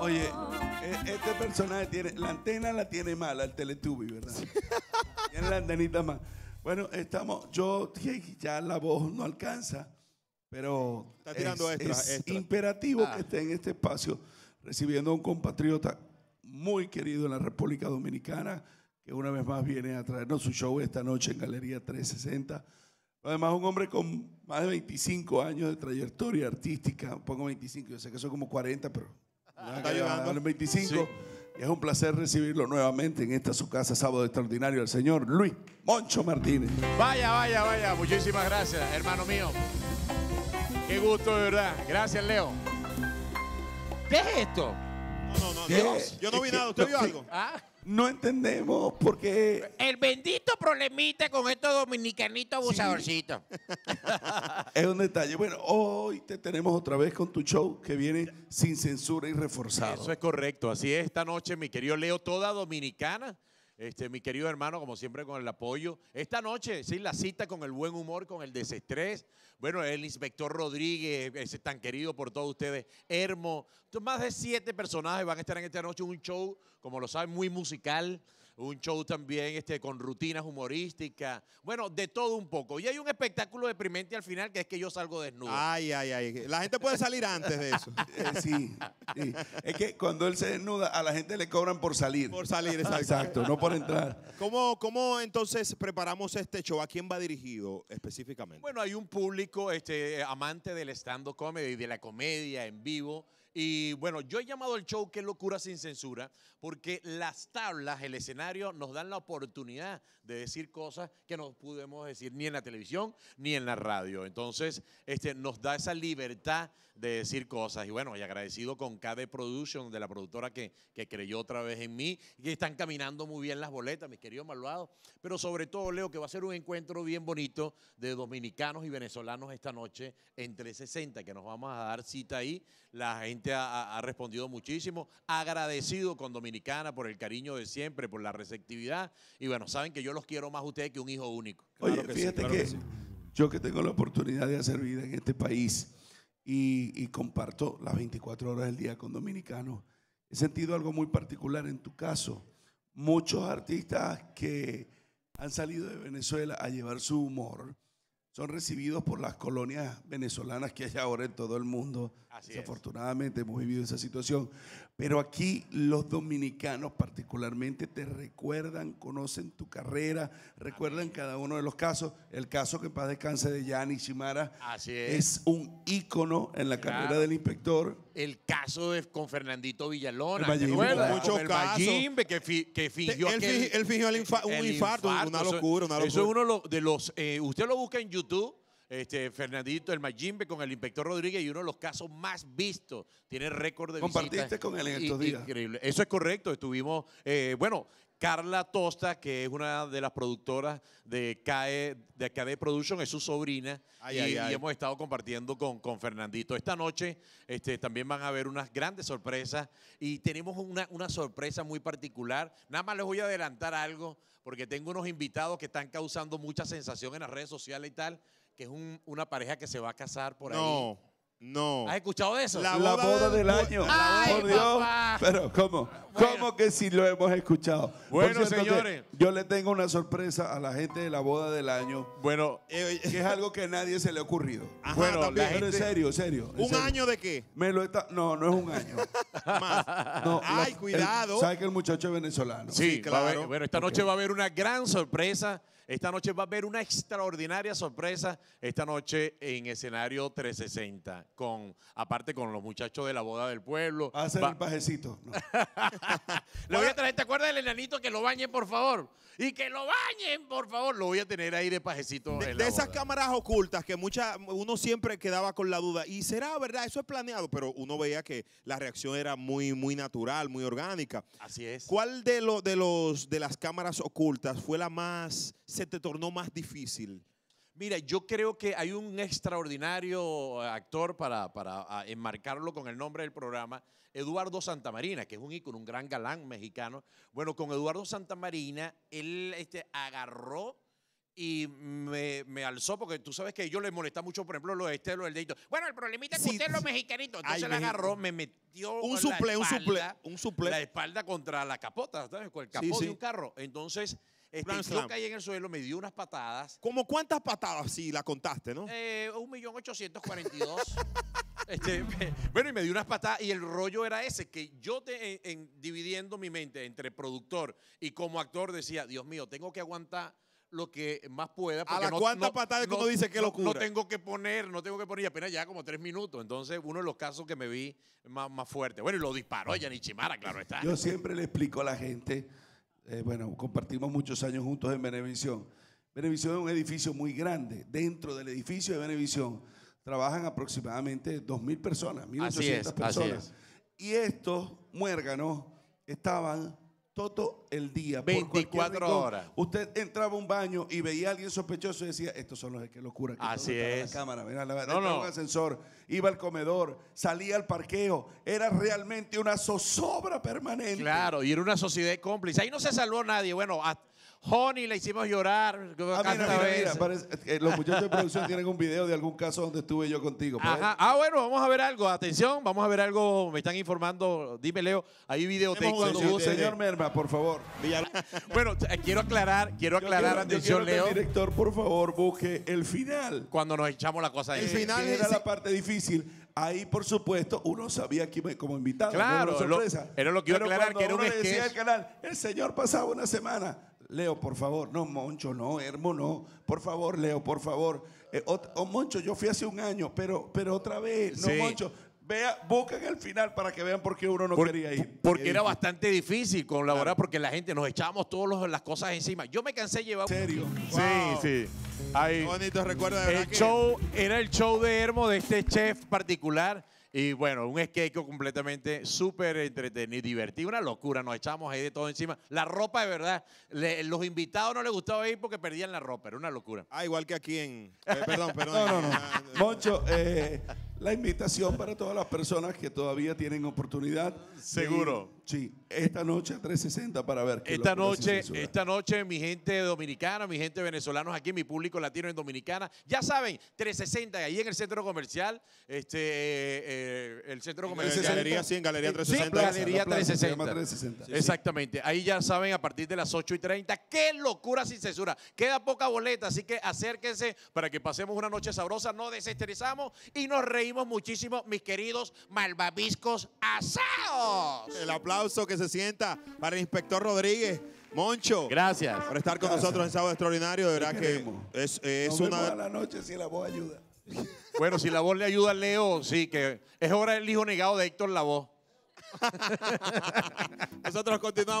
Oye, e, este personaje tiene, la antena la tiene mala, el Teletubby, ¿verdad? tiene la antenita mala. Bueno, estamos, yo ya la voz no alcanza, pero Está tirando es, es imperativo que ah. esté en este espacio recibiendo a un compatriota muy querido en la República Dominicana, que una vez más viene a traernos su show esta noche en Galería 360. Además, un hombre con más de 25 años de trayectoria artística, pongo 25, yo sé que son como 40, pero Ah, está 25. Es un placer recibirlo nuevamente en esta su casa, sábado extraordinario, al señor Luis Moncho Martínez. Vaya, vaya, vaya. Muchísimas gracias, hermano mío. Qué gusto, de verdad. Gracias, Leo. ¿Qué es esto? No, no, no. Yo, no vi nada. ¿Usted vio algo? Ah. No entendemos porque El bendito problemita con estos dominicanitos abusadorcitos. es un detalle. Bueno, hoy te tenemos otra vez con tu show que viene sin censura y reforzado. Eso es correcto. Así es esta noche, mi querido Leo, toda dominicana este, mi querido hermano, como siempre, con el apoyo. Esta noche, sí, la cita con el buen humor, con el desestrés. Bueno, el inspector Rodríguez, ese tan querido por todos ustedes, Hermo. más de siete personajes van a estar en esta noche, un show, como lo saben, muy musical un show también este, con rutinas humorísticas, bueno, de todo un poco. Y hay un espectáculo deprimente al final que es que yo salgo desnudo. Ay, ay, ay. La gente puede salir antes de eso. Eh, sí, Es que cuando él se desnuda, a la gente le cobran por salir. Por salir, exacto. exacto no por entrar. ¿Cómo, ¿Cómo entonces preparamos este show? ¿A quién va dirigido específicamente? Bueno, hay un público este, amante del stand-up comedy, de la comedia en vivo y bueno, yo he llamado al show Qué locura sin censura, porque las tablas, el escenario, nos dan la oportunidad de decir cosas que no pudimos decir ni en la televisión ni en la radio. Entonces, este, nos da esa libertad de decir cosas. Y bueno, y agradecido con KD Production, de la productora que, que creyó otra vez en mí. Y que están caminando muy bien las boletas, mis queridos malvados. Pero sobre todo, Leo, que va a ser un encuentro bien bonito de dominicanos y venezolanos esta noche ...entre 60, que nos vamos a dar cita ahí. La gente ha, respondido muchísimo. Agradecido con Dominicana por el cariño de siempre, por la receptividad. Y bueno, saben que yo los quiero más a ustedes que un hijo único. fíjate que, yo que tengo la oportunidad de hacer vida en este país y, comparto las 24 horas del día con dominicanos. He sentido algo muy particular en tu caso. Muchos artistas que han salido de Venezuela a llevar su humor son recibidos por las colonias venezolanas que hay ahora en todo el mundo. Así Desafortunadamente hemos vivido esa situación. Pero aquí los dominicanos particularmente te recuerdan, conocen tu carrera, recuerdan cada uno de los casos. El caso que en paz descanse de Yanni Chimara es. un ícono en la carrera del inspector. El caso es con Fernandito Villalona. El que, fingió un infarto, una locura, Eso es uno de los... Eh, usted lo busca en YouTube este, Fernandito, el Majimbe con el inspector Rodríguez y uno de los casos más vistos. Tiene récord de Compartiste con él en estos días. Eso es correcto. Estuvimos, eh, bueno, Carla Tosta, que es una de las productoras de CAE, de KD Production, es su sobrina. hemos estado compartiendo con, Fernandito. Esta noche este, también van a haber unas grandes sorpresas. Y tenemos una, una sorpresa muy particular. Nada más les voy a adelantar algo, porque tengo unos invitados que están causando mucha sensación en las redes sociales y tal que es una pareja que se va a casar por ahí. No, no. ¿Has escuchado eso? La boda, del- año. Pero ¿cómo? ¿Cómo que si lo hemos escuchado? Bueno, señores. Yo le tengo una sorpresa a la gente de la boda del año, Bueno, eh, que es algo que a nadie se le ha ocurrido. bueno, Pero en serio, serio. ¿un año de qué? no, no es un año. Más. Ay, cuidado. ¿Sabe que el muchacho es venezolano? Sí, claro. bueno, esta noche va a haber una gran sorpresa esta noche va a haber una extraordinaria sorpresa esta noche en escenario 360, con, aparte con los muchachos de la boda del pueblo. Hacer el pajecito. que lo bañen, por favor. Y que lo bañen, por favor. Lo voy a tener ahí de pajecito. De, esas cámaras ocultas que mucha, uno siempre quedaba con la duda. ¿Y será verdad? Eso es planeado, pero uno veía que la reacción era muy, muy natural, muy orgánica. Así es. ¿Cuál de, lo, de, los, de las cámaras ocultas fue la más, se te tornó más difícil? Mira, yo creo que hay un extraordinario eh, actor para, enmarcarlo con el nombre del programa, Eduardo Santamarina, que es un ícono, un gran galán mexicano. Bueno, con Eduardo Santamarina, él este, agarró y me, alzó porque tú sabes que a ellos les molesta mucho, por ejemplo, lo de este lo del dedito. Bueno, el problemita es que usted es los mexicanitos. Entonces la agarró, me metió un suple, un suple, un suple. La espalda contra la capota, Con el capó de un carro. Entonces, este, yo en el suelo, me dio unas patadas. ¿Cómo cuántas patadas? Si la contaste, ¿no? Eh, cuarenta y dos este, bueno, y me dio unas patadas. Y el rollo era ese, que yo dividiendo mi mente entre productor y como actor decía, Dios mío, tengo que aguantar lo que más pueda. Porque ¿A no, patadas dice que locura? No tengo que poner, no tengo que poner, y apenas ya como tres minutos. Entonces, uno de los casos que me vi más, más fuerte. Bueno, y lo disparó Yanichimara, claro está. Yo siempre le explico a la gente, eh, bueno, compartimos muchos años juntos en Benevisión. Benevisión es un edificio muy grande. Dentro del edificio de Benevisión trabajan aproximadamente 2.000 personas, 1.800 personas. Así es. Y estos muérganos estaban todo el día. 24 horas. Usted entraba a un baño y veía a alguien sospechoso y decía, estos son los que locura. Que Así es. La cámara, no, ascensor, iba al comedor, salía al parqueo. Era realmente una zozobra permanente. Claro, y era una sociedad cómplice. Ahí no se salvó nadie. Bueno, hasta Honey la hicimos llorar. Ah, mira, parece- los muchachos de producción tienen un video de algún caso donde estuve yo contigo. Ajá. Ah, bueno, vamos a ver algo. Atención, vamos a ver algo. Me están informando. Dime, Leo, hay video eh. señor Merma, por favor. Bueno, quiero aclarar, quiero aclarar, Leo, director, por favor, busque el final. cuando nos echamos la cosa ahí. El eh, final. era la parte difícil. Ahí, por supuesto, uno sabía que iba como invitado. Claro, era sorpresa. lo- lo que iba aclarar, que decía canal, el señor pasaba una semana Leo, por favor. No, Moncho, no, Hermo, no. Por favor, Leo, por favor. Eh, o, oh, Moncho, yo fui hace un año, pero, pero otra vez. No, Moncho. Vea, busquen el final para que vean por qué uno no quería ir. Porque era bastante difícil colaborar porque la gente nos echábamos todas las cosas encima. Yo me cansé de llevar. serio? Sí, sí. Ahí. bonito El show era el show de Hermo de este chef particular y bueno, un skate completamente súper entretenido, divertido, una locura. Nos echamos ahí de todo encima. La ropa, de verdad, los invitados no les gustaba ir porque perdían la ropa, era una locura. Ah, igual que aquí en. Eh, perdón, perdón. no, no, no. Ah, eh. Moncho, eh, la invitación para todas las personas que todavía tienen oportunidad. Seguro. Sí, esta noche a 360 para ver. Qué esta noche, esta noche mi gente dominicana, mi gente venezolana, aquí, mi público latino en Dominicana, ya saben, 360 ahí en el centro comercial, este, eh, el centro comercial. En galería 100, galería 360. galería 360. Exactamente, ahí ya saben a partir de las 8.30. qué locura sin censura. Queda poca boleta, así que acérquense para que pasemos una noche sabrosa, no desesterizamos y nos reímos muchísimo, mis queridos malvaviscos asados. El aplauso aplauso que se sienta para el inspector Rodríguez. Moncho. Gracias. Por estar con nosotros en Sábado Extraordinario. De verdad que es, es una. A la noche si la voz ayuda. Bueno, si la voz le ayuda a Leo, sí, que es hora del hijo negado de Héctor La Voz. nosotros continuamos.